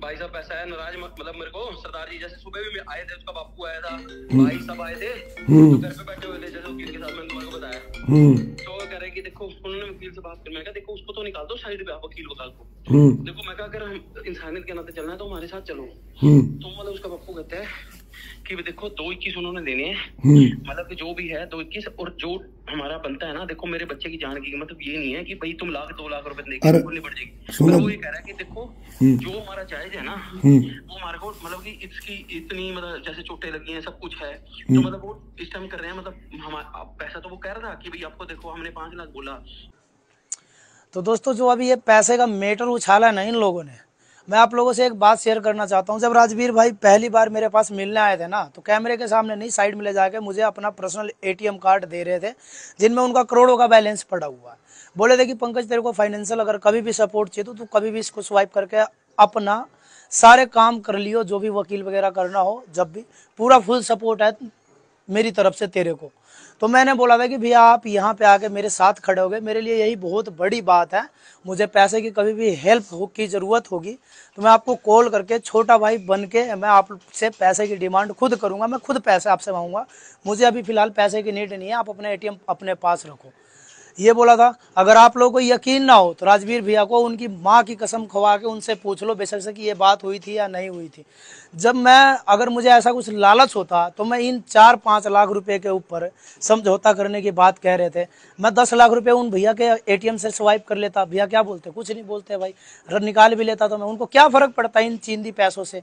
भाई साहब ऐसा है नाराज मतलब मेरे को सरदार जी जैसे सुबह भी आए थे उसका बापू आया था हम्म। भाई सब आए थे तो हम्म। घर पे बैठे हुए थे जैसे वकील के साथ मैंने तुम्हारे को बताया हम्म। तो कह रहे कि देखो उन्होंने वकील से बात कर मैं देखो उसको तो निकाल दो साइड पे आप वकील वकाल को देखो मैं कहा अगर हम इंसानियत के नाते चलना है तो हमारे साथ चलो तुम मतलब तो उसका बापू कहते है कि देखो दो इक्कीस उन्होंने देने हैं हम्म। मतलब जो भी है दो इक्कीस और जो हमारा बनता है ना देखो मेरे बच्चे की जान की मतलब ये नहीं है कि भाई तुम लाख दो लाख रुपए देके पड़ जाएगी मतलब वो ये कह रहा है कि देखो हम्म। जो हमारा जायज है ना हम्म। वो हमारे को मतलब कि इसकी इतनी मतलब जैसे चोटे लगी हैं सब कुछ है तो मतलब वो इस टाइम कर रहे हैं मतलब हमारा पैसा तो वो कह रहा था कि भाई आपको देखो हमने पांच लाख बोला तो दोस्तों जो अभी ये पैसे का मेटर उछाला है ना इन लोगों ने मैं आप लोगों से एक बात शेयर करना चाहता हूँ जब राजवीर भाई पहली बार मेरे पास मिलने आए थे ना तो कैमरे के सामने नहीं साइड में ले जाके मुझे अपना पर्सनल एटीएम कार्ड दे रहे थे जिनमें उनका करोड़ों का बैलेंस पड़ा हुआ है बोले थे कि पंकज तेरे को फाइनेंशियल अगर कभी भी सपोर्ट चाहिए तो तू कभी भी इसको स्वाइप करके अपना सारे काम कर लियो जो भी वकील वगैरह करना हो जब भी पूरा फुल सपोर्ट है मेरी तरफ से तेरे को तो मैंने बोला था कि भैया आप यहाँ पे आके मेरे साथ खड़े हो गए मेरे लिए यही बहुत बड़ी बात है मुझे पैसे की कभी भी हेल्प हो की ज़रूरत होगी तो मैं आपको कॉल करके छोटा भाई बन के मैं आपसे पैसे की डिमांड खुद करूँगा मैं खुद पैसे आपसे मांगूंगा मुझे अभी फ़िलहाल पैसे की नीड नहीं है आप अपने ए अपने पास रखो ये बोला था अगर आप लोगों को यकीन ना हो तो राजवीर भैया को उनकी माँ की कसम खवा के उनसे पूछ लो बेशक से कि ये बात हुई थी या नहीं हुई थी जब मैं अगर मुझे ऐसा कुछ लालच होता तो मैं इन चार पाँच लाख रुपए के ऊपर समझौता करने की बात कह रहे थे मैं दस लाख रुपए उन भैया के ए से स्वाइप कर लेता भैया क्या बोलते कुछ नहीं बोलते भाई निकाल भी लेता तो मैं उनको क्या फ़र्क पड़ता इन चींदी पैसों से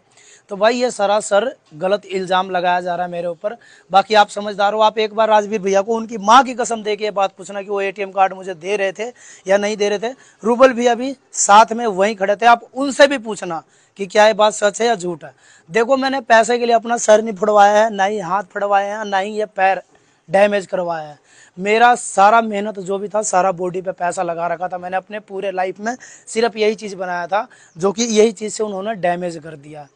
तो भाई ये सरासर गलत इल्ज़ाम लगाया जा रहा है मेरे ऊपर बाकी आप समझदार हो आप एक बार राजवीर भैया को उनकी माँ की कसम दे के बात पूछना कि वो ए एटीएम कार्ड मुझे दे रहे थे या नहीं दे रहे थे रूबल भी अभी साथ में वहीं खड़े थे आप उनसे भी पूछना कि क्या ये बात सच है या झूठ है देखो मैंने पैसे के लिए अपना सर नहीं फुड़वाया है ना ही हाथ फुड़वाया हैं ना ही ये पैर डैमेज करवाया है मेरा सारा मेहनत जो भी था सारा बॉडी पे पैसा लगा रखा था मैंने अपने पूरे लाइफ में सिर्फ यही चीज़ बनाया था जो कि यही चीज़ से उन्होंने डैमेज कर दिया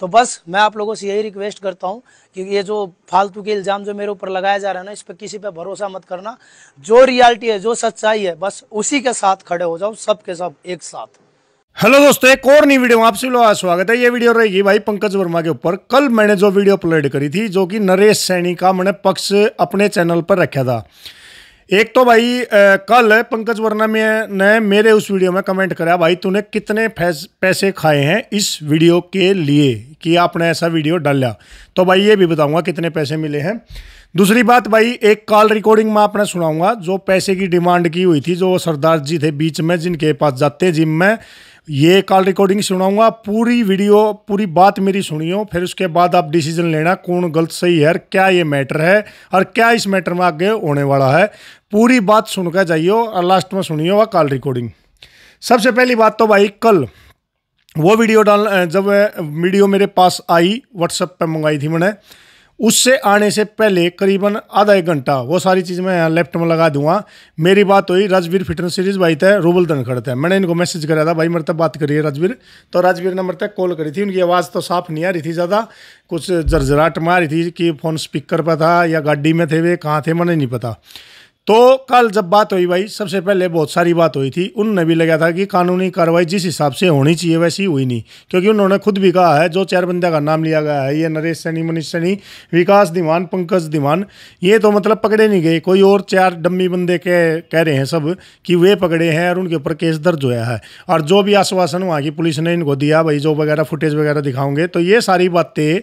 तो बस मैं आप लोगों से यही रिक्वेस्ट करता हूँ कि ये जो फालतू के इल्ज़ाम जो मेरे ऊपर लगाया जा रहा है ना इस पर किसी पे भरोसा मत करना जो रियलिटी है जो सच्चाई है बस उसी के साथ खड़े हो जाओ सब के सब एक साथ हेलो दोस्तों एक और नई वीडियो में आप सभी स्वागत है ये वीडियो रहेगी भाई पंकज वर्मा के ऊपर कल मैंने जो वीडियो अपलोड करी थी जो कि नरेश सैनी का मैंने पक्ष अपने चैनल पर रखा था एक तो भाई कल पंकज वर्मा में ने मेरे उस वीडियो में कमेंट करा भाई तूने कितने पैसे खाए हैं इस वीडियो के लिए कि आपने ऐसा वीडियो डाला तो भाई ये भी बताऊंगा कितने पैसे मिले हैं दूसरी बात भाई एक कॉल रिकॉर्डिंग में आपने सुनाऊंगा जो पैसे की डिमांड की हुई थी जो सरदार जी थे बीच में जिनके पास जाते जिम में ये कॉल रिकॉर्डिंग सुनाऊंगा पूरी वीडियो पूरी बात मेरी सुनियो फिर उसके बाद आप डिसीजन लेना कौन गलत सही है और क्या ये मैटर है और क्या इस मैटर में आगे होने वाला है पूरी बात सुनकर जाइयो और लास्ट में सुनियो कॉल रिकॉर्डिंग सबसे पहली बात तो भाई कल वो वीडियो डाल जब वीडियो मेरे पास आई व्हाट्सएप पे मंगाई थी मैंने उससे आने से पहले करीबन आधा एक घंटा वो सारी चीज़ मैं यहाँ लेफ्ट में लगा दूंगा मेरी बात हुई राजवीर फिटनेस सीरीज भाई थे रूबल धनखड़ थे मैंने इनको मैसेज करा था भाई मेरे तक बात करिए राजवीर तो राजवीर ने मेरे तक कॉल करी थी उनकी आवाज़ तो साफ नहीं आ रही थी ज़्यादा कुछ जर्जराट मार रही थी कि फ़ोन स्पीकर पर था या गाड़ी में थे वे कहाँ थे मैंने नहीं पता तो कल जब बात हुई भाई सबसे पहले बहुत सारी बात हुई थी उनने भी लगा था कि कानूनी कार्रवाई जिस हिसाब से होनी चाहिए वैसी हुई नहीं क्योंकि उन्होंने खुद भी कहा है जो चार बंदे का नाम लिया गया है ये नरेश सैनी मनीष सैनी विकास दीवान पंकज दीवान ये तो मतलब पकड़े नहीं गए कोई और चार डम्मी बंदे के कह रहे हैं सब कि वे पकड़े हैं और उनके ऊपर केस दर्ज हुआ है और जो भी आश्वासन वहाँ की पुलिस ने इनको दिया भाई जो वगैरह फुटेज वगैरह दिखाओगे तो ये सारी बातें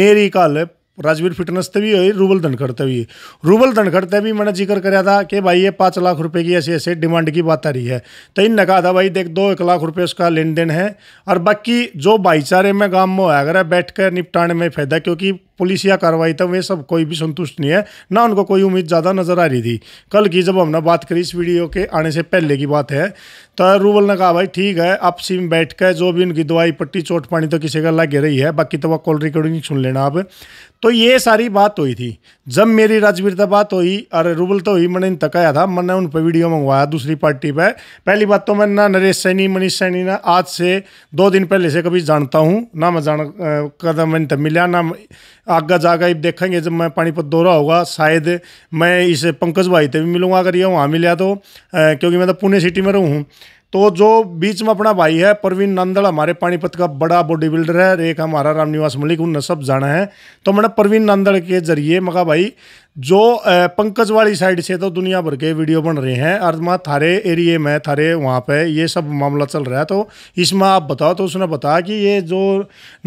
मेरी कल राजवीर फिटनेस तभी हुई रूबल धनखड़ तभी रूबल धनखड़ तभी मैंने जिक्र कराया था कि भाई ये पाँच लाख रुपए की ऐसे ऐसे डिमांड की बात आ रही है तो इनने कहा था भाई देख दो एक लाख रुपए उसका लेन देन है और बाकी जो भाईचारे में गाँव में होया अगर बैठ कर निपटाने में फ़ायदा क्योंकि पुलिस या कार्रवाई था वे सब कोई भी संतुष्ट नहीं है ना उनको कोई उम्मीद ज़्यादा नज़र आ रही थी कल की जब हमने बात करी इस वीडियो के आने से पहले की बात है तो रूबल ने कहा भाई ठीक है आपसी में बैठ कर जो भी उनकी दवाई पट्टी चोट पानी तो किसी का लगे रही है बाकी तो वह कॉल रिकॉर्डिंग सुन लेना आप तो ये सारी बात हुई थी जब मेरी राजवीरता बात हुई अरे रूबल तो हुई मैंने इन तक आया था मैंने उन पर वीडियो मंगवाया दूसरी पार्टी पर पहली बात तो मैं ना नरेश सैनी मनीष सैनी ना आज से दो दिन पहले से कभी जानता हूँ ना मैं जान कदम इन मिला ना आगे जाकर देखेंगे जब मैं पानीपत दौरा होगा शायद मैं इस पंकज भाई से भी मिलूंगा अगर ये वहाँ मिला तो क्योंकि मैं तो पुणे सिटी में रहूँ तो जो बीच में अपना भाई है प्रवीण नंदल हमारे पानीपत का बड़ा बॉडी बिल्डर है एक हमारा रामनिवास मलिक उन सब जाना है तो मैंने प्रवीण नंदल के जरिए मका भाई जो पंकज वाली साइड से तो दुनिया भर के वीडियो बन रहे हैं और थारे एरिए में थारे वहाँ पे ये सब मामला चल रहा है तो इसमें आप बताओ तो उसने बताया कि ये जो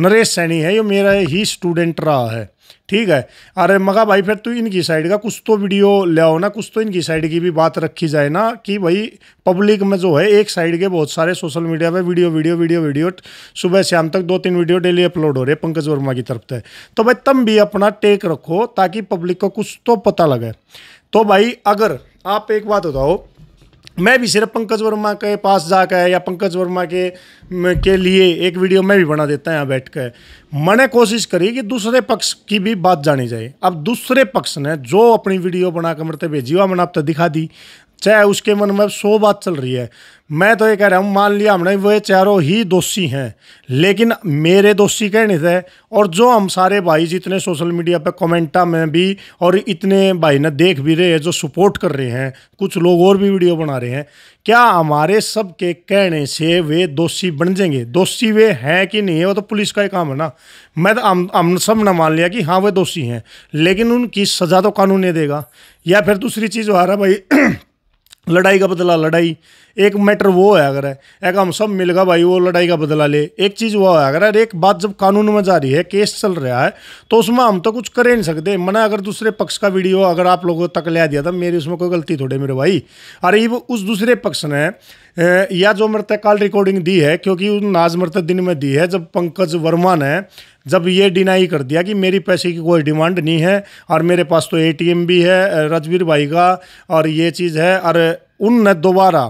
नरेश सैनी है ये मेरा ही स्टूडेंट रहा है ठीक है अरे मगा भाई फिर तू इनकी साइड का कुछ तो वीडियो ले आओ ना कुछ तो इनकी साइड की भी बात रखी जाए ना कि भाई पब्लिक में जो है एक साइड के बहुत सारे सोशल मीडिया पर वीडियो वीडियो वीडियो वीडियो सुबह शाम तक दो तीन वीडियो डेली अपलोड हो रहे पंकज वर्मा की तरफ से तो भाई तुम भी अपना टेक रखो ताकि पब्लिक को कुछ तो पता लगे तो भाई अगर आप एक बात बताओ मैं भी सिर्फ पंकज वर्मा के पास जाकर या पंकज वर्मा के के लिए एक वीडियो मैं भी बना देता यहाँ बैठ कर मैंने कोशिश करी कि दूसरे पक्ष की भी बात जानी जाए अब दूसरे पक्ष ने जो अपनी वीडियो बना कर मरते भेजी हुआ मैंने आप तो दिखा दी चाहे उसके मन में सौ बात चल रही है मैं तो ये कह रहा हूँ मान लिया हमने वे चारों ही दोषी हैं लेकिन मेरे दोषी कहने थे और जो हम सारे भाई जितने सोशल मीडिया पे कमेंटा में भी और इतने भाई ने देख भी रहे हैं जो सपोर्ट कर रहे हैं कुछ लोग और भी वीडियो बना रहे हैं क्या हमारे सब के कहने से वे दोषी बन जाएंगे दोषी वे हैं कि नहीं है वो तो पुलिस का ही काम है ना मैं तो हम हम सब ने मान लिया कि हाँ वे दोषी हैं लेकिन उनकी सज़ा तो कानून नहीं देगा या फिर दूसरी चीज़ आ रहा भाई लड़ाई का बदला लड़ाई एक मैटर वो है अगर है एक हम सब मिल गया भाई वो लड़ाई का बदला ले एक चीज़ वो है अगर एक बात जब कानून में जा रही है केस चल रहा है तो उसमें हम तो कुछ कर ही नहीं सकते मना अगर दूसरे पक्ष का वीडियो अगर आप लोगों तक ले दिया था तो मेरी उसमें कोई गलती थोड़े मेरे भाई अरे उस दूसरे पक्ष ने या जो मृतक काल रिकॉर्डिंग दी है क्योंकि उन नाजमर्त दिन में दी है जब पंकज वर्मा ने जब ये डिनाई कर दिया कि मेरी पैसे की कोई डिमांड नहीं है और मेरे पास तो एटीएम भी है रजवीर भाई का और ये चीज़ है और उनने दोबारा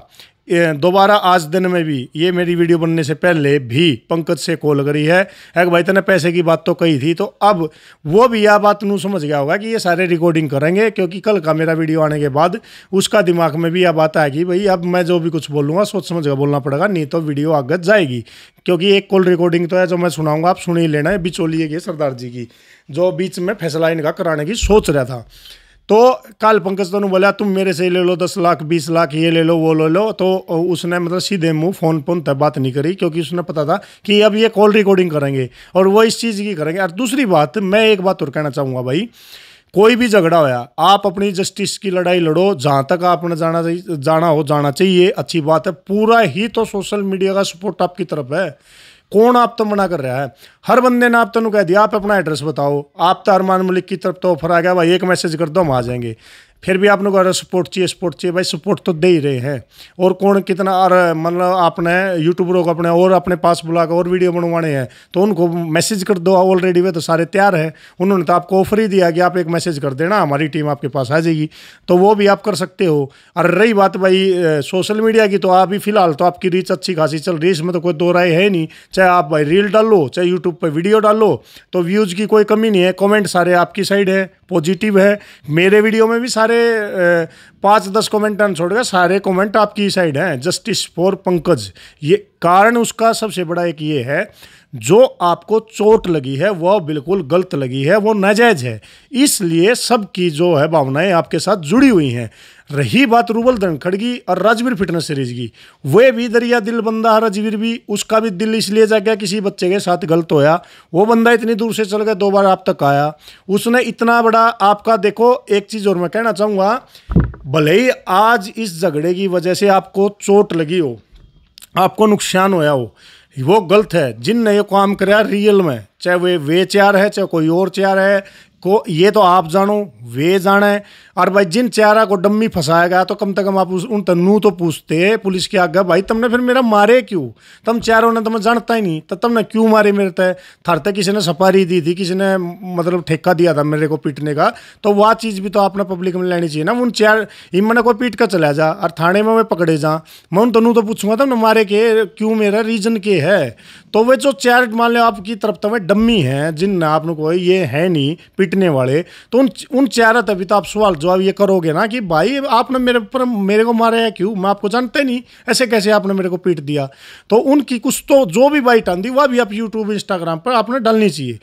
दोबारा आज दिन में भी ये मेरी वीडियो बनने से पहले भी पंकज से कॉल करी है है भाई तेने पैसे की बात तो कही थी तो अब वो भी यह बात नू समझ गया होगा कि ये सारे रिकॉर्डिंग करेंगे क्योंकि कल का मेरा वीडियो आने के बाद उसका दिमाग में भी यह बात आएगी भाई अब मैं जो भी कुछ बोलूँगा सोच समझ कर बोलना पड़ेगा नहीं तो वीडियो आगत जाएगी क्योंकि एक कॉल रिकॉर्डिंग तो है जो मैं सुनाऊंगा आप सुन ही लेना है बिचोलिए सरदार जी की जो बीच में फैसला इनका कराने की सोच रहा था तो काल पंकज तो बोला तुम मेरे से ले लो दस लाख बीस लाख ये ले लो वो ले लो तो उसने मतलब सीधे मुंह फ़ोन फोन तक बात नहीं करी क्योंकि उसने पता था कि अब ये कॉल रिकॉर्डिंग करेंगे और वो इस चीज़ की करेंगे और दूसरी बात मैं एक बात और कहना चाहूँगा भाई कोई भी झगड़ा होया आप अपनी जस्टिस की लड़ाई लड़ो जहाँ तक आपने जाना जाना हो जाना चाहिए अच्छी बात है पूरा ही तो सोशल मीडिया का सपोर्ट आपकी तरफ है कौन आप तो मना कर रहा है हर बंदे ने आप तो कह दिया आप अपना एड्रेस बताओ आप तो अरमान मलिक की तरफ तो ऑफर आ गया भाई एक मैसेज कर दो हम आ जाएंगे फिर भी आप लोग अरे सपोर्ट चाहिए सपोर्ट चाहिए भाई सपोर्ट तो दे ही रहे हैं और कौन कितना अरे मतलब आपने यूट्यूबरों को अपने और अपने पास बुला कर और वीडियो बनवाने हैं तो उनको मैसेज कर दो ऑलरेडी वे तो सारे तैयार हैं उन्होंने तो आपको ऑफर ही दिया कि आप एक मैसेज कर देना हमारी टीम आपके पास आ जाएगी तो वो भी आप कर सकते हो और रही बात भाई सोशल मीडिया की तो आप ही फिलहाल तो आपकी रीच अच्छी खासी चल रही इसमें तो कोई दो राय है नहीं चाहे आप भाई रील डालो चाहे यूट्यूब पर वीडियो डालो तो व्यूज़ की कोई कमी नहीं है कॉमेंट सारे आपकी साइड है पॉजिटिव है मेरे वीडियो में भी सारे सारे पाँच दस कमेंट ना छोड़ गया सारे कमेंट आपकी साइड हैं जस्टिस फॉर पंकज ये कारण उसका सबसे बड़ा एक ये है जो आपको चोट लगी है वह बिल्कुल गलत लगी है वो नाजायज़ है इसलिए सबकी जो है भावनाएं आपके साथ जुड़ी हुई हैं रही बात रूबल धनखड़ की और राजवीर फिटनेस सीरीज की वे भी दरिया दिल बंदा है राजवीर भी उसका भी दिल इसलिए जा गया किसी बच्चे के साथ गलत होया वो बंदा इतनी दूर से चल गया दो बार आप तक आया उसने इतना बड़ा आपका देखो एक चीज़ और मैं कहना चाहूँगा भले ही आज इस झगड़े की वजह से आपको चोट लगी हो आपको नुकसान होया हो वो गलत है जिनने ये काम कराया रियल में चाहे वे वे चेयर है चाहे कोई और चेयर है को ये तो आप जानो वे जाने और भाई जिन चेहरा को डम्मी फंसाया गया तो कम से कम आप उस उन तनु तो पूछते पुलिस के आगे भाई तुमने फिर मेरा मारे क्यों तुम चेहरों ने तो मैं जानता ही नहीं तो तुमने क्यों मारे मेरे तय थर तक किसी ने सफारी दी थी किसी ने मतलब ठेका दिया था मेरे को पीटने का तो वह चीज़ भी तो आपने पब्लिक में लेनी चाहिए ना उन चेयर मैंने कोई पीट कर चला जा और थाने में मैं पकड़े जा मैं उन तनु तो पूछूंगा तुमने मारे के क्यों मेरा रीजन के है तो वे जो चेयर मान लो आपकी तरफ तुम्हें तो डम्मी हैं जिन आपने कोई ये है नहीं पिटने वाले तो उन उन चेहरा तभी तो आप सवाल जवाब ये करोगे ना कि भाई आपने मेरे पर मेरे को मारा है क्यों मैं आपको जानते नहीं ऐसे कैसे आपने मेरे को पीट दिया तो उनकी कुछ तो जो भी बाइट आंदी वह भी आप यूट्यूब इंस्टाग्राम पर आपने डालनी चाहिए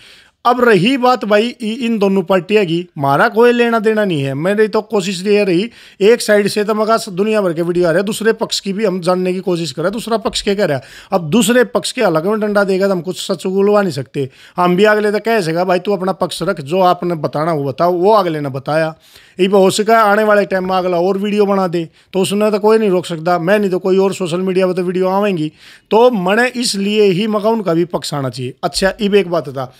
अब रही बात भाई इन दोनों पार्टियाँ की मारा कोई लेना देना नहीं है मेरी तो कोशिश ये रही एक साइड से तो मगर दुनिया भर के वीडियो आ रहे दूसरे पक्ष की भी हम जानने की कोशिश कर रहे दूसरा पक्ष क्या कह रहा है अब दूसरे पक्ष के अलग में डंडा देगा तो हम कुछ सच बुलवा नहीं सकते हम भी अगले तो कह सकेगा भाई तू अपना पक्ष रख जो आपने बताना वो बताओ वो अगले ने बताया ये हो सका आने वाले टाइम में अगला और वीडियो बना दे तो उसने तो कोई नहीं रोक सकता मैं नहीं तो कोई और सोशल मीडिया पर तो वीडियो आवेंगी तो मैंने इसलिए ही मगर उनका भी पक्ष आना चाहिए अच्छा इब एक बात था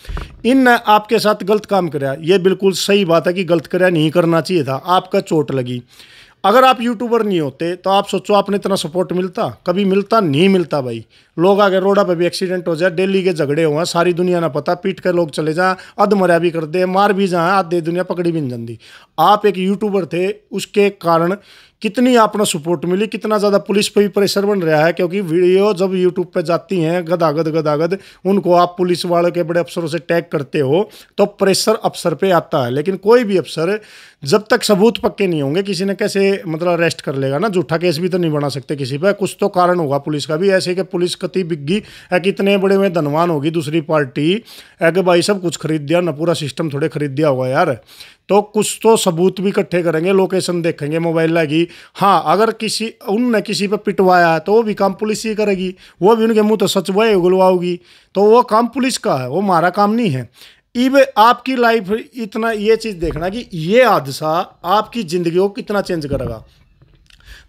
इन आपके साथ गलत काम कराया ये बिल्कुल सही बात है कि गलत कराया नहीं करना चाहिए था आपका चोट लगी अगर आप यूट्यूबर नहीं होते तो आप सोचो आपने इतना सपोर्ट मिलता कभी मिलता नहीं मिलता भाई लोग आगे रोडा पे भी एक्सीडेंट हो जाए डेली के झगड़े हुए सारी दुनिया ना पता पीट कर लोग चले जाएँ अधमरा भी कर दे मार भी जाए आधे दुनिया पकड़ी भी नहीं जाती आप एक यूट्यूबर थे उसके कारण कितनी आपने सपोर्ट मिली कितना ज़्यादा पुलिस पे भी प्रेशर बन रहा है क्योंकि वीडियो जब यूट्यूब पे जाती हैं गदागद गदागद उनको आप पुलिस वाले के बड़े अफसरों से टैग करते हो तो प्रेशर अफसर पे आता है लेकिन कोई भी अफसर जब तक सबूत पक्के नहीं होंगे किसी ने कैसे मतलब अरेस्ट कर लेगा ना झूठा केस भी तो नहीं बना सकते किसी पर कुछ तो कारण होगा पुलिस का भी ऐसे कि पुलिस कति बिग्गी है कि इतने बड़े में धनवान होगी दूसरी पार्टी है कि भाई सब कुछ खरीद दिया न पूरा सिस्टम थोड़े खरीद दिया होगा यार तो कुछ तो सबूत भी इकट्ठे करेंगे लोकेशन देखेंगे मोबाइल लगी हाँ अगर किसी उनने किसी पर पिटवाया तो वो भी काम पुलिस ही करेगी वो भी उनके मुंह तो सच वह उगलवाओगी तो वो काम पुलिस का है वो हमारा काम नहीं है इब आपकी लाइफ इतना ये चीज़ देखना कि ये हादसा आपकी ज़िंदगी को कितना चेंज करेगा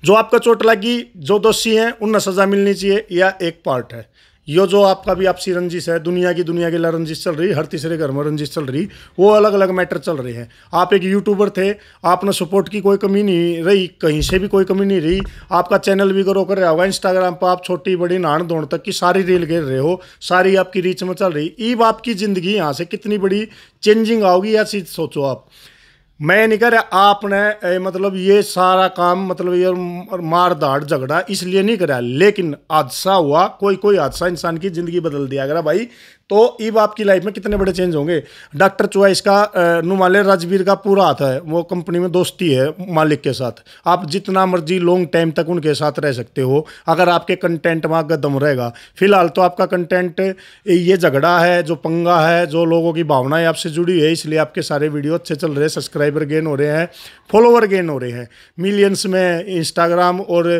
जो आपका चोट लगी जो दोषी हैं उन्हें सज़ा मिलनी चाहिए या एक पार्ट है ये जो आपका भी आपसी रंजिश है दुनिया की दुनिया की रंजिश चल रही हर तीसरे घर में रंजिश चल रही वो अलग अलग मैटर चल रहे हैं आप एक यूट्यूबर थे आपने सपोर्ट की कोई कमी नहीं रही कहीं से भी कोई कमी नहीं रही आपका चैनल भी ग्रो कर रहा होगा इंस्टाग्राम पर आप छोटी बड़ी नान धोण तक की सारी रील घेर रहे हो सारी आपकी रीच में चल रही ईब आपकी ज़िंदगी यहाँ से कितनी बड़ी चेंजिंग आओगी या चीज़ सोचो आप मैं नहीं कह रहा आपने ए, मतलब ये सारा काम मतलब ये मार धाड़ झगड़ा इसलिए नहीं करा लेकिन हादसा हुआ कोई कोई हादसा इंसान की ज़िंदगी बदल दिया अगर भाई तो ईब आपकी लाइफ में कितने बड़े चेंज होंगे डॉक्टर चॉइस का नुमाले राजवीर का पूरा आता है वो कंपनी में दोस्ती है मालिक के साथ आप जितना मर्जी लॉन्ग टाइम तक उनके साथ रह सकते हो अगर आपके कंटेंट वहाँ गदम रहेगा फिलहाल तो आपका कंटेंट ये झगड़ा है जो पंगा है जो लोगों की भावनाएं आपसे जुड़ी है इसलिए आपके सारे वीडियो अच्छे चल रहे हैं सब्सक्राइबर गेन हो रहे हैं फॉलोवर गेन हो रहे हैं मिलियंस में इंस्टाग्राम और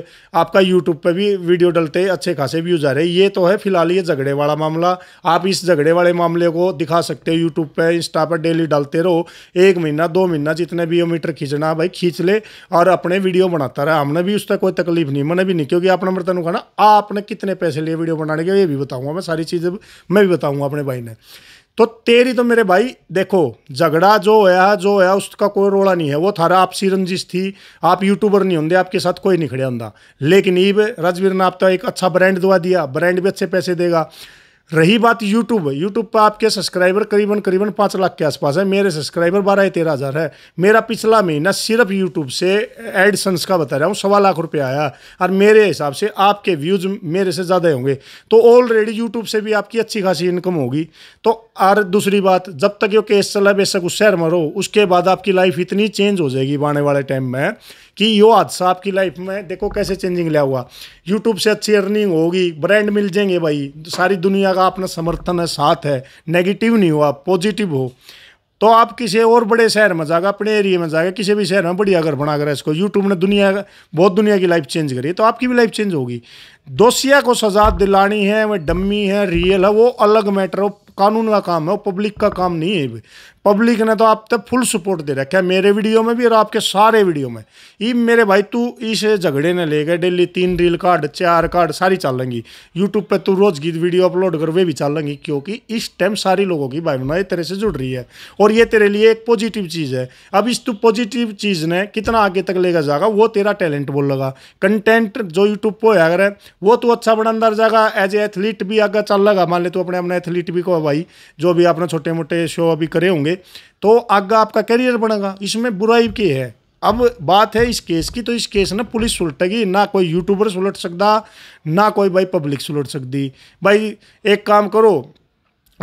आपका यूट्यूब पर भी वीडियो डलते अच्छे खासे व्यूज आ रहे हैं ये तो है फिलहाल ये झगड़े वाला मामला आप इस झगड़े वाले मामले को दिखा सकते हो यूट्यूब पर इंस्टा पर डेली डालते रहो एक महीना दो महीना जितने भी मीटर खींचना भाई खींच ले और अपने वीडियो बनाता रहा हमने भी उसका कोई तकलीफ नहीं मैंने भी नहीं क्योंकि आपने मेरे तेन कहना आपने कितने पैसे लिए वीडियो बनाने के ये भी बताऊँगा मैं सारी चीज़ें मैं भी बताऊँगा अपने भाई ने तो तेरी तो मेरे भाई देखो झगड़ा जो होया जो होया उसका कोई रोड़ा नहीं है वो थारा आपसी रंजिश थी आप यूट्यूबर नहीं होंगे आपके साथ कोई नहीं खड़े होंगे लेकिन ईब राजवीर ने आप तो एक अच्छा ब्रांड दुआ दिया ब्रांड भी अच्छे पैसे देगा रही बात यूट्यूब यूट्यूब पर आपके सब्सक्राइबर करीबन करीबन पाँच लाख के आसपास है मेरे सब्सक्राइबर बारह या तेरह हज़ार है मेरा पिछला महीना सिर्फ यूट्यूब से एडसन्स का बता रहा हूँ सवा लाख रुपये आया और मेरे हिसाब से आपके व्यूज़ मेरे से ज़्यादा होंगे तो ऑलरेडी यूट्यूब से भी आपकी अच्छी खासी इनकम होगी तो और दूसरी बात जब तक ये केस चला बेशक उस शहर मरो उसके बाद आपकी लाइफ इतनी चेंज हो जाएगी आने वाले टाइम में कि यो हादसा आपकी लाइफ में देखो कैसे चेंजिंग लिया हुआ यूट्यूब से अच्छी अर्निंग होगी ब्रांड मिल जाएंगे भाई सारी दुनिया का अपना समर्थन है साथ है नेगेटिव नहीं हो आप पॉजिटिव हो तो आप किसी और बड़े शहर में जाएगा अपने एरिया में जाएगा किसी भी शहर में बढ़िया घर बना कर इसको यूट्यूब ने दुनिया बहुत दुनिया की लाइफ चेंज करी है तो आपकी भी लाइफ चेंज होगी दोषिया को सजा दिलानी है वह डम्मी है रियल है वो अलग मैटर हो कानून का काम है वो पब्लिक का काम नहीं है पब्लिक ने तो आप तक फुल सपोर्ट दे रखा है मेरे वीडियो में भी और आपके सारे वीडियो में ये मेरे भाई तू इस झगड़े ने ले गए डेली तीन रील कार्ड चार कार्ड सारी लेंगी यूट्यूब पे तू रोज गीत वीडियो अपलोड कर वे भी लेंगी क्योंकि इस टाइम सारी लोगों की भावनाएं तेरे से जुड़ रही है और ये तेरे लिए एक पॉजिटिव चीज़ है अब इस तू पॉजिटिव चीज़ ने कितना आगे तक लेकर जाएगा वो तेरा टैलेंट बोल लगा कंटेंट जो यूट्यूब पर होया अगर वो तू अच्छा अंदर जाएगा एज ए एथलीट भी आगे चल लगा मान ले तू अपने अपने एथलीट भी को भाई जो भी अपने छोटे मोटे शो अभी करे होंगे तो आगे आपका करियर बनेगा इसमें बुराई की है अब बात है इस केस की तो इस केस ना पुलिस सुलटेगी ना कोई यूट्यूबर सुलट सकता ना कोई भाई पब्लिक सुलट सकती भाई एक काम करो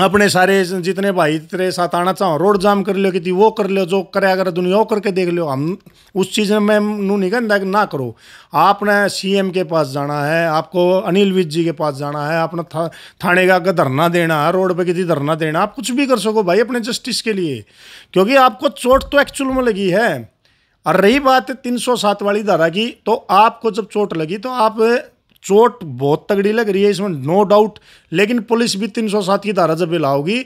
अपने सारे जितने भाई तेरे साथ आना चाहो रोड जाम कर लो कितनी वो कर लो जो करे अगर दुनिया वो करके देख लो हम उस चीज़ में मैं नू नहीं कि ना करो आपने सीएम के पास जाना है आपको अनिल विज जी के पास जाना है आपने था, थाने का धरना देना है रोड पे किसी धरना देना आप कुछ भी कर सको भाई अपने जस्टिस के लिए क्योंकि आपको चोट तो एक्चुअल में लगी है और रही बात तीन सौ सात वाली धारा की तो आपको जब चोट लगी तो आप चोट बहुत तगड़ी लग रही है इसमें नो डाउट लेकिन पुलिस भी तीन सौ सात की धारा जब लाओगी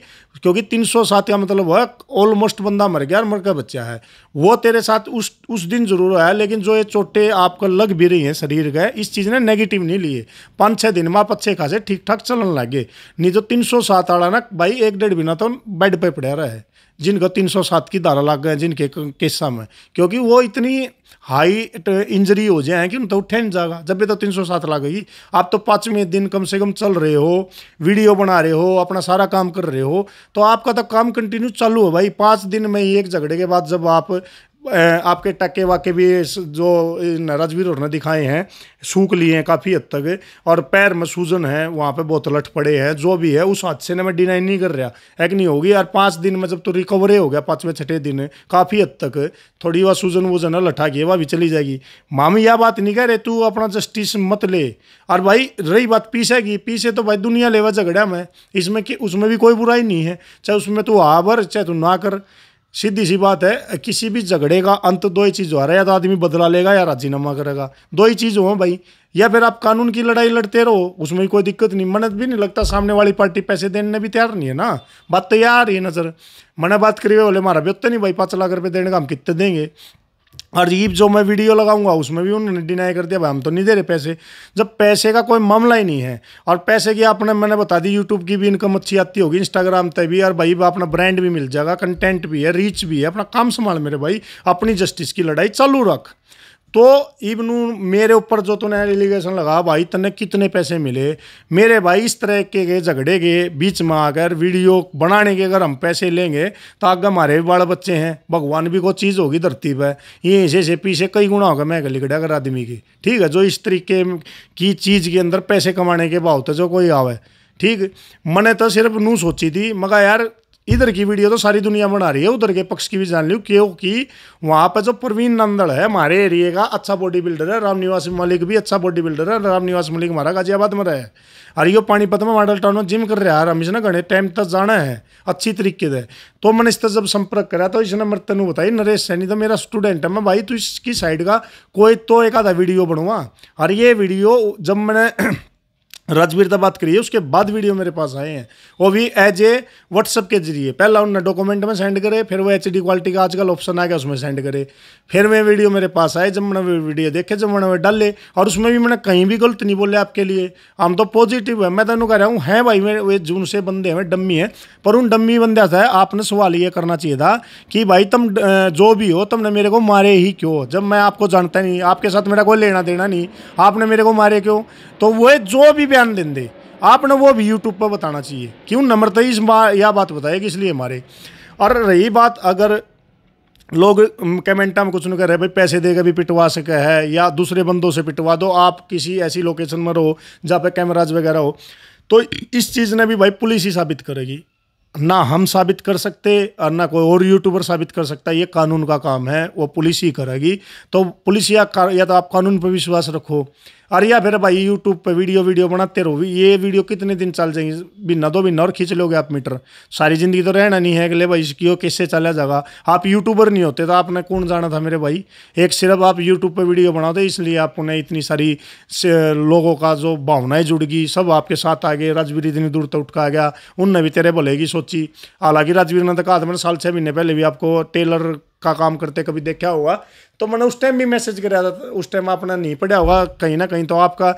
क्योंकि तीन सौ सात का मतलब है ऑलमोस्ट बंदा मर गया और मर का बच्चा है वो तेरे साथ उस उस दिन जरूर आया लेकिन जो ये चोटें आपका लग भी रही हैं शरीर गए इस चीज़ ने नेगेटिव नहीं लिए पाँच छः दिन में आप अच्छे खासे ठीक ठाक चलने लगे नहीं तो तीन सौ सात आड़ा ना भाई एक डेढ़ महीना तो बेड पर पड़ा रहा है जिनको 307 की धारा लग गए जिनके केसा में क्योंकि वो इतनी हाई इंजरी हो जाए कि उन तो उठे नहीं जाएगा जब भी तो 307 लग गई आप तो पाँचवें दिन कम से कम चल रहे हो वीडियो बना रहे हो अपना सारा काम कर रहे हो तो आपका तो काम कंटिन्यू चालू हो भाई पाँच दिन में ही एक झगड़े के बाद जब आप आपके टके वाके भी जो राजवीर और ने दिखाए हैं सूख लिए हैं काफ़ी हद तक और पैर में सूजन है वहाँ पे बहुत लठ पड़े हैं जो भी है उस हादसे ने मैं डिनाई नहीं कर रहा एक नहीं होगी यार पाँच दिन में जब तो रिकवरी हो गया पाँचवें छठे दिन काफ़ी हद तक थोड़ी वह सूजन वूजन है लठा की वह भी चली जाएगी मामी यह बात नहीं कह रहे तू अपना जस्टिस मत ले और भाई रही बात पीसेगी पीसे तो भाई दुनिया लेवा झगड़ा मैं इसमें कि उसमें भी कोई बुराई नहीं है चाहे उसमें तू आवर चाहे तू ना कर सीधी सी बात है किसी भी झगड़े का अंत दो ही चीज़ हो रहा है या तो आदमी बदला लेगा या राजीनामा करेगा दो ही चीज़ हो भाई या फिर आप कानून की लड़ाई लड़ते रहो उसमें भी कोई दिक्कत नहीं मन भी नहीं लगता सामने वाली पार्टी पैसे देने में भी तैयार नहीं है ना बात तो यार ही नज़र मैंने बात करी बोले मारा व्यक्त नहीं भाई पाँच लाख रुपये देने का हम कितने देंगे और ये जो मैं वीडियो लगाऊंगा उसमें भी उन्होंने डिनाई कर दिया भाई हम तो नहीं दे रहे पैसे जब पैसे का कोई मामला ही नहीं है और पैसे की आपने मैंने बता दी यूट्यूब की भी इनकम अच्छी आती होगी इंस्टाग्राम पर भी और भाई अपना ब्रांड भी मिल जाएगा कंटेंट भी है रीच भी है अपना काम संभाल मेरे भाई अपनी जस्टिस की लड़ाई चालू रख तो इबनू मेरे ऊपर जो तूने एलिगेशन लगा भाई तने कितने पैसे मिले मेरे भाई इस तरह के गए झगड़े गए बीच में आकर वीडियो बनाने के अगर हम पैसे लेंगे तो आगे हमारे भी बाल बच्चे हैं भगवान भी कोई चीज़ होगी धरती पर ये ऐसे ऐसे पीछे कई गुना होगा मैं लिगड़ा अगर आदमी की ठीक है जो इस तरीके की चीज़ के अंदर पैसे कमाने के भाव तो जो कोई आवे ठीक मैंने तो सिर्फ नू सोची थी मगर यार इधर की वीडियो तो सारी दुनिया बना रही है उधर के पक्ष की भी जान ली क्योंकि वहाँ पर जो प्रवीण नंदड़ है हमारे एरिए का अच्छा बॉडी बिल्डर है रामनिवास मलिक भी अच्छा बॉडी बिल्डर है रामनिवास मलिक हमारा गाजियाबाद में रहे और यो पानीपत में मॉडल टाउन में जिम कर रहा है रमेश ना घने टाइम तक जाना है अच्छी तरीके से तो मैंने इससे जब संपर्क करा तो इसने मेरे तेन बताई नरेश सैनी तो मेरा स्टूडेंट है मैं भाई तू इसकी साइड का कोई तो एक आधा वीडियो बनूंगा और ये वीडियो जब मैंने राजवीरता बात करिए उसके बाद वीडियो मेरे पास आए हैं वो भी एज ए व्हाट्सअप के जरिए पहला उन्होंने डॉक्यूमेंट में सेंड करे फिर वो एच क्वालिटी का आजकल ऑप्शन आ गया उसमें सेंड करे फिर वे वीडियो मेरे पास आए जब मैंने वीडियो देखे जब मैंने डाले और उसमें भी मैंने कहीं भी गलत नहीं बोले आपके लिए हम तो पॉजिटिव है मैं तो कह रहा हूँ हैं भाई मेरे वे जून से बंदे हैं डम्मी है पर उन डम्मी बंदे से आपने सवाल ये करना चाहिए था कि भाई तुम जो भी हो तुमने मेरे को मारे ही क्यों जब मैं आपको जानता नहीं आपके साथ मेरा कोई लेना देना नहीं आपने मेरे को मारे क्यों तो वह जो भी बयान देंगे आपने वो भी यूट्यूब पर बताना चाहिए क्यों नम्रता ही यह बात बताएगी इसलिए हमारे और रही बात अगर लोग कमेंटा में कुछ नहीं कह रहे भाई पैसे देकर भी पिटवा सके है या दूसरे बंदों से पिटवा दो आप किसी ऐसी लोकेशन में रहो जहाँ पे कैमराज वगैरह हो तो इस चीज़ ने भी भाई पुलिस ही साबित करेगी ना हम साबित कर सकते और ना कोई और यूट्यूबर साबित कर सकता ये कानून का काम है वो पुलिस ही करेगी तो पुलिस या या तो आप कानून पर विश्वास रखो अरे या फिर भाई यूट्यूब पे वीडियो वीडियो बनाते रहो ये वीडियो कितने दिन चल जाएंगे बिना दो बिना और खींच लोगे आप मीटर सारी ज़िंदगी तो रहना नहीं है अगले भाई इसकी हो किससे चला जाएगा आप यूट्यूबर नहीं होते तो आपने कौन जाना था मेरे भाई एक सिर्फ आप यूट्यूब पर वीडियो बनाते तो इसलिए आपने इतनी सारी लोगों का जो भावनाएं जुड़ गई सब आपके साथ आ गए राजवीर इतनी दूर तक उठका गया उनने भी तेरे भलेगी सोची हालांकि राजवीर ने तो कहा था मैंने साल छः महीने पहले भी आपको टेलर का काम करते कभी देखा होगा तो मैंने उस टाइम भी मैसेज कराया था उस टाइम आपने नहीं पढ़ा होगा कहीं ना कहीं तो आपका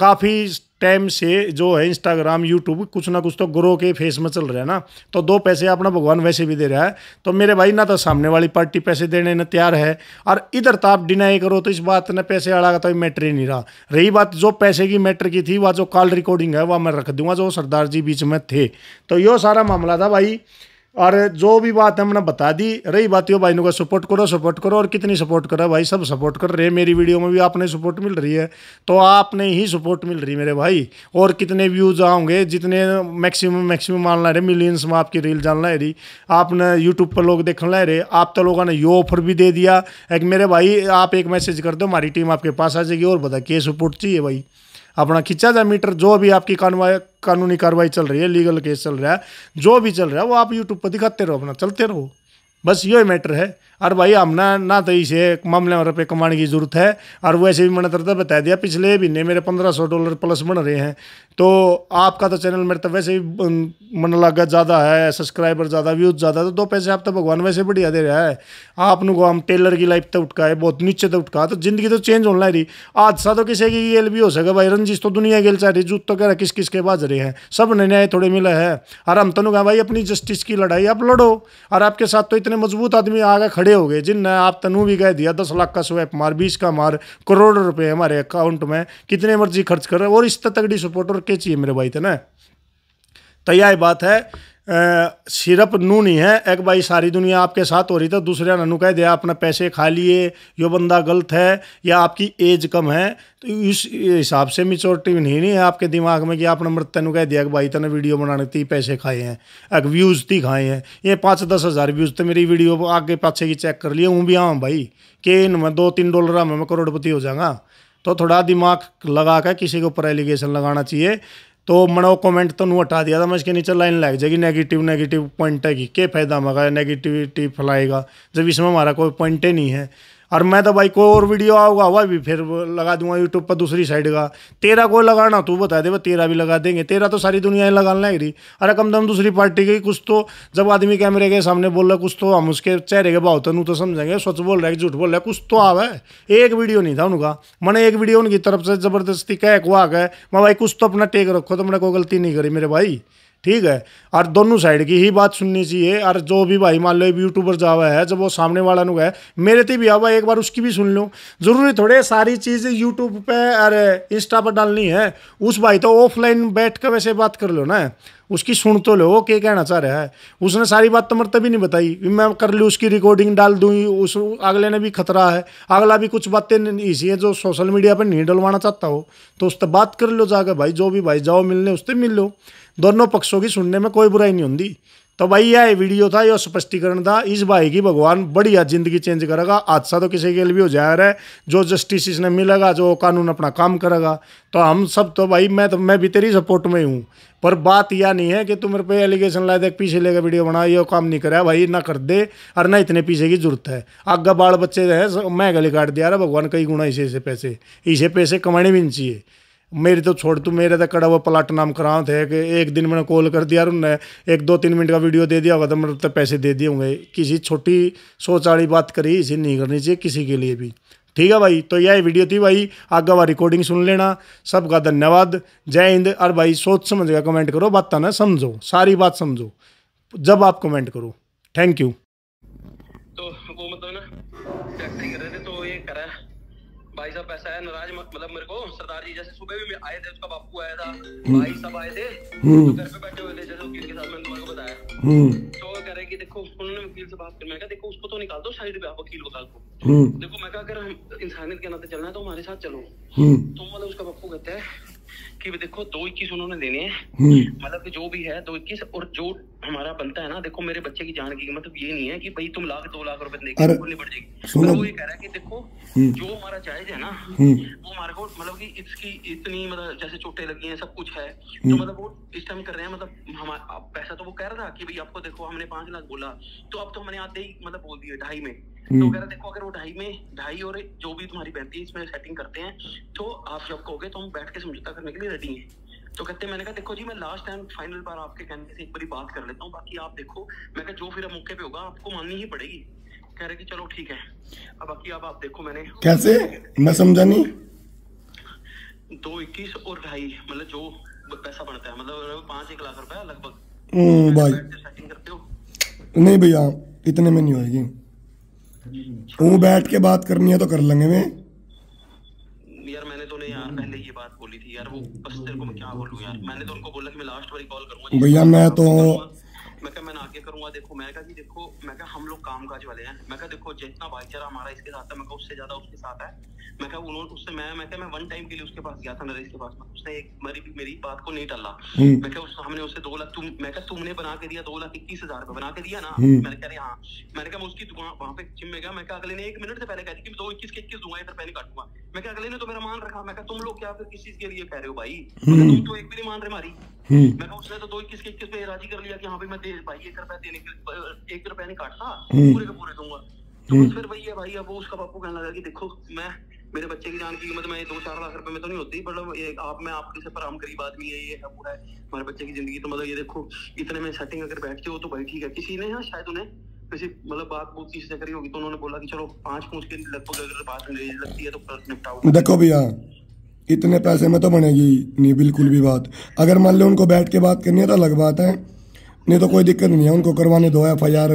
काफ़ी टाइम से जो है इंस्टाग्राम यूट्यूब कुछ ना कुछ तो ग्रो के फेस में चल रहा है ना तो दो पैसे अपना भगवान वैसे भी दे रहा है तो मेरे भाई ना तो सामने वाली पार्टी पैसे देने ना तैयार है और इधर तो आप डिनाई करो तो इस बात ने पैसे अड़ा का तो मैटर ही नहीं रहा रही बात जो पैसे की मैटर की थी वह जो कॉल रिकॉर्डिंग है वह मैं रख दूंगा जो सरदार जी बीच में थे तो यो सारा मामला था भाई और जो भी बात हमने बता दी रही बात यो भाई का सपोर्ट करो सपोर्ट करो और कितनी सपोर्ट करो भाई सब सपोर्ट कर रहे हैं मेरी वीडियो में भी आपने सपोर्ट मिल रही है तो आपने ही सपोर्ट मिल रही मेरे भाई और कितने व्यूज आओगे जितने मैक्सिमम मैक्सिमम मान ला रहे मिलियंस में आपकी रील जान ला रही आपने यूट्यूब पर लोग देख ला रहे आप तो लोगों ने यो ऑफर भी दे दिया एक मेरे भाई आप एक मैसेज कर दो हमारी टीम आपके पास आ जाएगी और बता के सपोर्ट चाहिए भाई अपना खिंचा जाए मीटर जो भी आपकी कानवाई कानूनी कार्रवाई चल रही है लीगल केस चल रहा है जो भी चल रहा है वो आप यूट्यूब पर दिखाते रहो अपना चलते रहो बस यो ही मैटर है और भाई हमने ना तो इसे मामले में रुपये कमाने की ज़रूरत है और वैसे भी मैंने तरह बता दिया पिछले महीने मेरे पंद्रह सौ डॉलर प्लस बन रहे हैं तो आपका तो चैनल मेरे तो वैसे भी मन लागत ज़्यादा है सब्सक्राइबर ज़्यादा व्यूज़ ज़्यादा तो दो पैसे आप तो भगवान वैसे बढ़िया दे रहा है आप को हम टेलर की लाइफ तो उठका है बहुत नीचे तो उठका तो जिंदगी तो चेंज लग रही हादसा तो किसी की गेल भी हो सके भाई रंजिश तो दुनिया गेल चाह रही जूत तो कह रहा किस किस के बाज रहे हैं सब न्याय थोड़े मिला है और हम तो भाई अपनी जस्टिस की लड़ाई आप लड़ो और आपके साथ तो इतने मजबूत आदमी आगे खड़े हो गए जिनने आप तनु भी कह दिया दस लाख का स्वैप मार बीस का मार करोड़ रुपए हमारे अकाउंट में कितने मर्जी खर्च कर रहे और इस तगड़ी सपोर्टर के चाहिए मेरे भाई थे ना तो यह बात है सिर्फ नू नहीं है एक भाई सारी दुनिया आपके साथ हो रही था तो दूसरे ने नू कह दिया अपने पैसे खा लिए यो बंदा गलत है या आपकी एज कम है तो इस हिसाब से मिचोरिटी नहीं, नहीं है आपके दिमाग में कि आपने मृत तेन कह दिया कि भाई तेने वीडियो बनाने ती पैसे खाए हैं एक व्यूज़ ती खाए हैं ये पाँच दस हज़ार व्यूज़ तो मेरी वीडियो आगे पाछे की चेक कर लिए हूँ भी हाँ भाई के इन मैं दो तीन डॉलर में मैं करोड़पति हो जाऊँगा तो थोड़ा दिमाग लगा कर किसी के ऊपर एलिगेशन लगाना चाहिए तो मैंने कमेंट तो हटा दिया था मैं कहनी चल लाइन लग जाएगी नेगेटिव नेगेटिव पॉइंट है कि फायदा मगा नेगेटिविटी फैलाएगा जब इसमें हमारा कोई पॉइंट ही नहीं है और मैं तो भाई कोई और वीडियो आऊगा वह भी फिर लगा दूंगा यूट्यूब पर दूसरी साइड का तेरा कोई लगाना तू बता दे तेरा भी लगा देंगे तेरा तो सारी दुनिया लगाने लग रही अरे कम दम दूसरी पार्टी की कुछ तो जब आदमी कैमरे के सामने बोल रहा कुछ तो हम उसके चेहरे के भाव भावतन तो, तो समझेंगे सच बोल रहा है झूठ बोल रहा है कुछ तो आवे एक वीडियो नहीं था उनका मैंने एक वीडियो उनकी तरफ से ज़बरदस्ती कह कुआ कह मैं भाई कुछ तो अपना टेक रखो तो मैंने कोई गलती नहीं करी मेरे भाई ठीक है और दोनों साइड की ही बात सुननी चाहिए और जो भी भाई मान लो यूट्यूबर जावा है जब वो सामने वाला नु है मेरे ते भी आवा एक बार उसकी भी सुन लो जरूरी थोड़े सारी चीज़ यूट्यूब पे अरे इंस्टा पर डालनी है उस भाई तो ऑफलाइन बैठ कर वैसे बात कर लो ना उसकी सुन तो लो वो क्या कहना चाह रहा है उसने सारी बात तो मर तभी नहीं बताई मैं कर लूँ उसकी रिकॉर्डिंग डाल दूँ उस अगले ने भी खतरा है अगला भी कुछ बातें ऐसी है जो सोशल मीडिया पर नहीं डलवाना चाहता हो तो उस पर बात कर लो जाकर भाई जो भी भाई जाओ मिलने उससे मिल लो दोनों पक्षों की सुनने में कोई बुराई नहीं होती तो भाई यह वीडियो था यह स्पष्टीकरण था इस भाई की भगवान बढ़िया जिंदगी चेंज करेगा हादसा तो किसी के लिए भी हो जा रहा है जो जस्टिस इसने मिलेगा जो कानून अपना काम करेगा तो हम सब तो भाई मैं तो मैं भी तेरी सपोर्ट में हूँ पर बात यह नहीं है कि तुम मेरे पे एलिगेशन ला दे पीछे लेकर वीडियो बना ये काम नहीं करा भाई ना कर दे और ना इतने पीछे की जरूरत है आगे बाल बच्चे हैं मैं गले काट दिया रहा भगवान कई गुणा इसे इसे पैसे इसे पैसे कमाने भी नहीं चाहिए मेरी तो छोड़ तू मेरे तो कड़ा हुआ प्लाट नाम कराओ थे कि एक दिन मैंने कॉल कर दिया उन्होंने एक दो तीन मिनट का वीडियो दे दिया होगा तो मैं तो पैसे दे दिए होंगे किसी छोटी सोच वाली बात करी इसी नहीं करनी चाहिए किसी के लिए भी ठीक है भाई तो यह वीडियो थी भाई आगे वह रिकॉर्डिंग सुन लेना सबका धन्यवाद जय हिंद और भाई सोच समझ गया कमेंट करो बात ना समझो सारी बात समझो जब आप कमेंट करो थैंक यू तो वो मतलब ना भाई साहब ऐसा है नाराज मतलब मेरे को सरदार जी जैसे सुबह भी आए थे उसका बापू आया था हम्म। भाई सब आए थे हम्म। घर पे बैठे हुए थे जैसे वकील के साथ मैंने तुम्हारे को बताया हम्म। तो वो कह रहे कि देखो उन्होंने वकील से बात कर मैं कहा देखो उसको तो निकाल दो साइड पे आप वकील वकाल को देखो मैं कहा अगर हम इंसानियत के नाते चलना है तो हमारे साथ चलो तो मतलब उसका बापू कहते हैं कि देखो दो इक्कीस उन्होंने देने हैं मतलब कि जो भी है दो इक्कीस और जो हमारा बनता है ना देखो मेरे बच्चे की जान की मतलब ये नहीं है कि भाई तुम लाख दो लाख रुपए देके जाएगी वो ये कह रहा है कि देखो हम्म। जो हमारा जायज है ना हम्म। वो हमारे को मतलब कि इसकी इतनी मतलब जैसे चोटे लगी हैं सब कुछ है तो हम्म। मतलब वो इस टाइम कर रहे हैं मतलब हमारा पैसा तो वो कह रहा था कि भाई आपको देखो हमने पांच लाख बोला तो अब तो हमने आते ही मतलब बोल दिया ढाई में तो कह रहा देखो अगर वो ढाई में ढाई और जो भी तुम्हारी बहनती है इसमें सेटिंग करते हैं तो आप जब कहोगे तो हम बैठ के समझौता करने के लिए रेडी है तो कहते मैंने कहा देखो जी मैं लास्ट टाइम फाइनल बार आपके कहने से एक बार बात कर लेता हूँ बाकी आप देखो मैं कहा जो फिर मौके पे होगा आपको माननी ही पड़ेगी कह रहे कि चलो ठीक है अब बाकी अब आप देखो मैंने कैसे मैं समझा नहीं दो इक्कीस और ढाई मतलब जो पैसा बनता है मतलब पांच एक लाख रुपया लगभग तो भाई करते हो नहीं भैया इतने में नहीं होगी बैठ के बात करनी है तो कर लेंगे मैं यार मैंने तो नहीं यार पहले रही मैं तो मैं भैया मैं तो मैं कहा मैं आगे करूंगा देखो मैं कहा कि देखो मैं कहा हम लोग काम काज वाले हैं मैं कहा देखो जितना भाईचारा हमारा इसके साथ है मैं उससे ज्यादा उसके साथ है मैं कहा उन्होंने उससे मैं मैं कहा मैं वन टाइम के लिए उसके पास गया था नरेश के पास मैं उसने एक मेरी मेरी बात को नहीं टला मैं कहा उस हमने उसे दो लाख तुम मैं कहा तुमने बना के दिया दो लाख इक्कीस हजार रुपए बना के दिया ना मैंने कहा हाँ मैंने कहा मैं उसकी दुकान पे जिम में गया मैं कहा अगले ने एक मिनट से पहले कह दी कि दो इक्कीस के इक्कीस दूंगा पहले काटूंगा मैं क्या अगले ने तो मेरा मान रखा मैं तुम लोग क्या किस चीज के लिए कह रहे हो भाई तुम हम्म। तो एक भी नहीं मान रहे मारी हम्म। मैं उसने तो दो इक्कीस के इक्कीस पे राजी कर लिया कि हाँ भाई मैं भाई एक रुपया देने के एक रुपया नहीं काटता हम्म। पूरे के पूरे दूंगा तो फिर भाई है भाई अब उसका बापू कहने लगा कि देखो मैं मेरे बच्चे की जान की कीमत मैं दो चार लाख रुपए में तो नहीं होती मतलब ये आप मैं आपके से आम गरीब आदमी है ये है पूरा है हमारे बच्चे की जिंदगी तो मतलब ये देखो इतने में सेटिंग अगर बैठ के हो तो भाई ठीक है किसी ने हाँ शायद उन्हें किसी मतलब बात पूछती से करी होगी तो उन्होंने बोला कि चलो पाँच पूछ के लगभग अगर बात लगती है तो निपटाओ देखो भैया इतने पैसे में तो बनेगी नहीं बिल्कुल भी बात अगर मान लो उनको बैठ के बात करनी है तो अलग बात है नहीं तो कोई दिक्कत नहीं है उनको करवाने दो एफ आई आर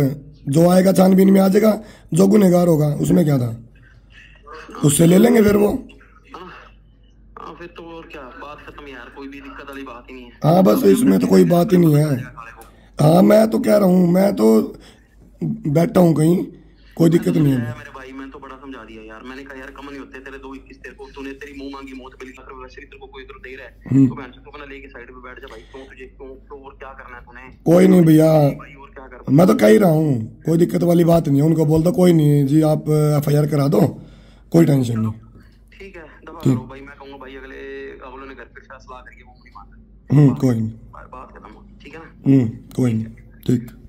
जो आएगा छानबीन में आ जाएगा जो गुनहगार होगा उसमें क्या था उससे ले लेंगे फिर वो हाँ, हाँ, तो हाँ बस इसमें तो कोई बात ही नहीं है हाँ मैं तो कह रहा हूँ मैं तो बैठा हूँ कहीं कोई दिक्कत नहीं है मेरे भाई मैंने तो बड़ा समझा दिया यार मैंने कहा यार कम नहीं होते तेरे दो इक्कीस तेरे को तूने तेरी मुंह मांगी मौत मिली अगर वैसे भी तेरे को कोई इधर दे रहा है हम्म। तो मैं तो अपना लेके साइड पे बैठ जा भाई क्यों तुझे क्यों तो और क्या करना है तूने कोई नहीं भैया मैं तो कह ही रहा हूँ कोई दिक्कत वाली बात नहीं है उनको बोल दो कोई नहीं है जी आप एफ आई आर करा दो कोई टेंशन नहीं ठीक है दबा भाई मैं कहूँगा भाई अगले अगलों ने घर पे सलाह करके वो नहीं मानता हम्म कोई नहीं बात करता ठीक है ना हम्म कोई नहीं ठीक